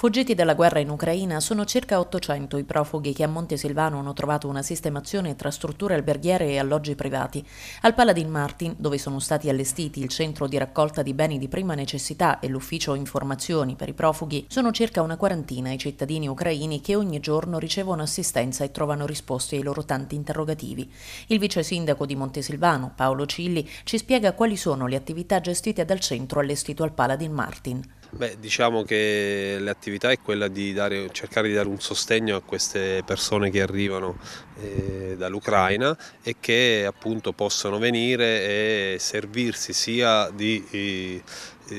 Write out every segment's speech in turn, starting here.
Fuggiti dalla guerra in Ucraina sono circa 800 i profughi che a Montesilvano hanno trovato una sistemazione tra strutture alberghiere e alloggi privati. Al Paladin Martin, dove sono stati allestiti il centro di raccolta di beni di prima necessità e l'ufficio informazioni per i profughi, sono circa una quarantina i cittadini ucraini che ogni giorno ricevono assistenza e trovano risposte ai loro tanti interrogativi. Il vice sindaco di Montesilvano, Paolo Cilli, ci spiega quali sono le attività gestite dal centro allestito al Paladin Martin. Beh, diciamo che l'attività è quella di dare, cercare di dare un sostegno a queste persone che arrivano eh, dall'Ucraina e che appunto possono venire e servirsi sia di, eh,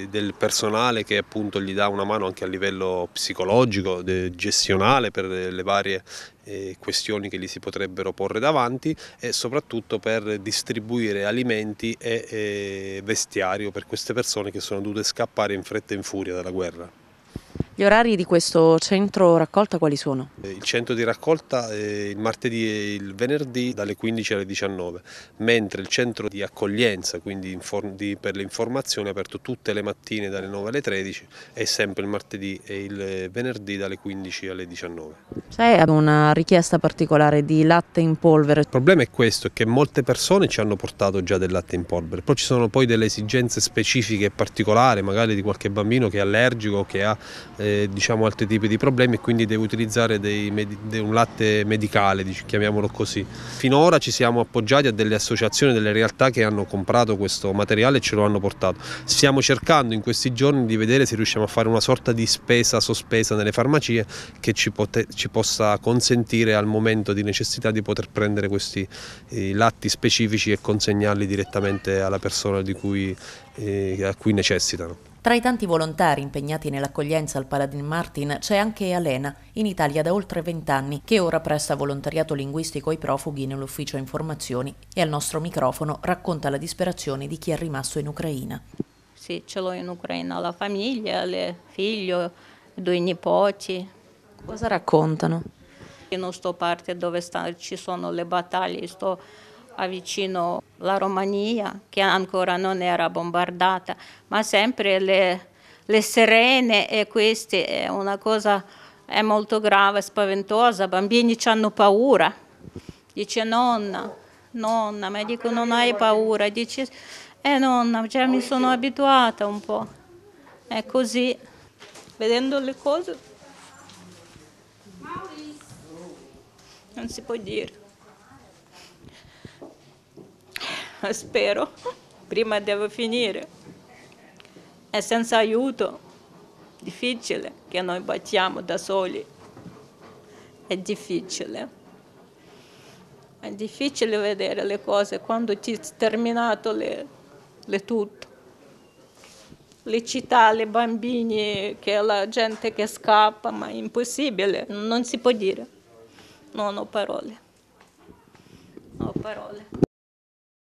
del personale che appunto gli dà una mano anche a livello psicologico, gestionale per le varie eh, questioni che gli si potrebbero porre davanti e soprattutto per distribuire alimenti e eh, vestiario per queste persone che sono dovute scappare in fretta e in furia dalla guerra. Gli orari di questo centro raccolta quali sono? Eh, il centro di raccolta è il martedì e il venerdì dalle 15 alle 19, mentre il centro di accoglienza, quindi per le informazioni, è aperto tutte le mattine dalle 9 alle 13 e sempre il martedì e il venerdì dalle 15 alle 19. C'è una richiesta particolare di latte in polvere? Il problema è questo, che molte persone ci hanno portato già del latte in polvere, poi ci sono poi delle esigenze specifiche e particolari, magari di qualche bambino che è allergico, o che ha eh, diciamo, altri tipi di problemi e quindi deve utilizzare dei, de un latte medicale, chiamiamolo così. Finora ci siamo appoggiati a delle associazioni, delle realtà che hanno comprato questo materiale e ce lo hanno portato. Stiamo cercando in questi giorni di vedere se riusciamo a fare una sorta di spesa sospesa nelle farmacie che ci, pote- ci possa consentire al momento di necessità di poter prendere questi eh, latti specifici e consegnarli direttamente alla persona di cui, eh, a cui necessitano. Tra i tanti volontari impegnati nell'accoglienza al Paladin Martin c'è anche Alena, in Italia da oltre vent'anni, che ora presta volontariato linguistico ai profughi nell'ufficio informazioni e al nostro microfono racconta la disperazione di chi è rimasto in Ucraina. Sì, ce l'ho in Ucraina, la famiglia, il figlio, due nipoti, Cosa raccontano? Io non sto parte dove sta, ci sono le battaglie, sto avvicino alla Romania che ancora non era bombardata, ma sempre le, le sirene e questa è una cosa è molto grave, spaventosa, i bambini hanno paura. Dice nonna, nonna, mi dico non hai paura, dice eh nonna, già mi sono abituata un po'. È così, vedendo le cose non si può dire. Spero, prima devo finire. È senza aiuto, difficile che noi battiamo da soli. È difficile. È difficile vedere le cose quando ti è terminato le, le tutto le città, i bambini, che la gente che scappa, ma è impossibile, non si può dire. Non ho parole. Non ho parole.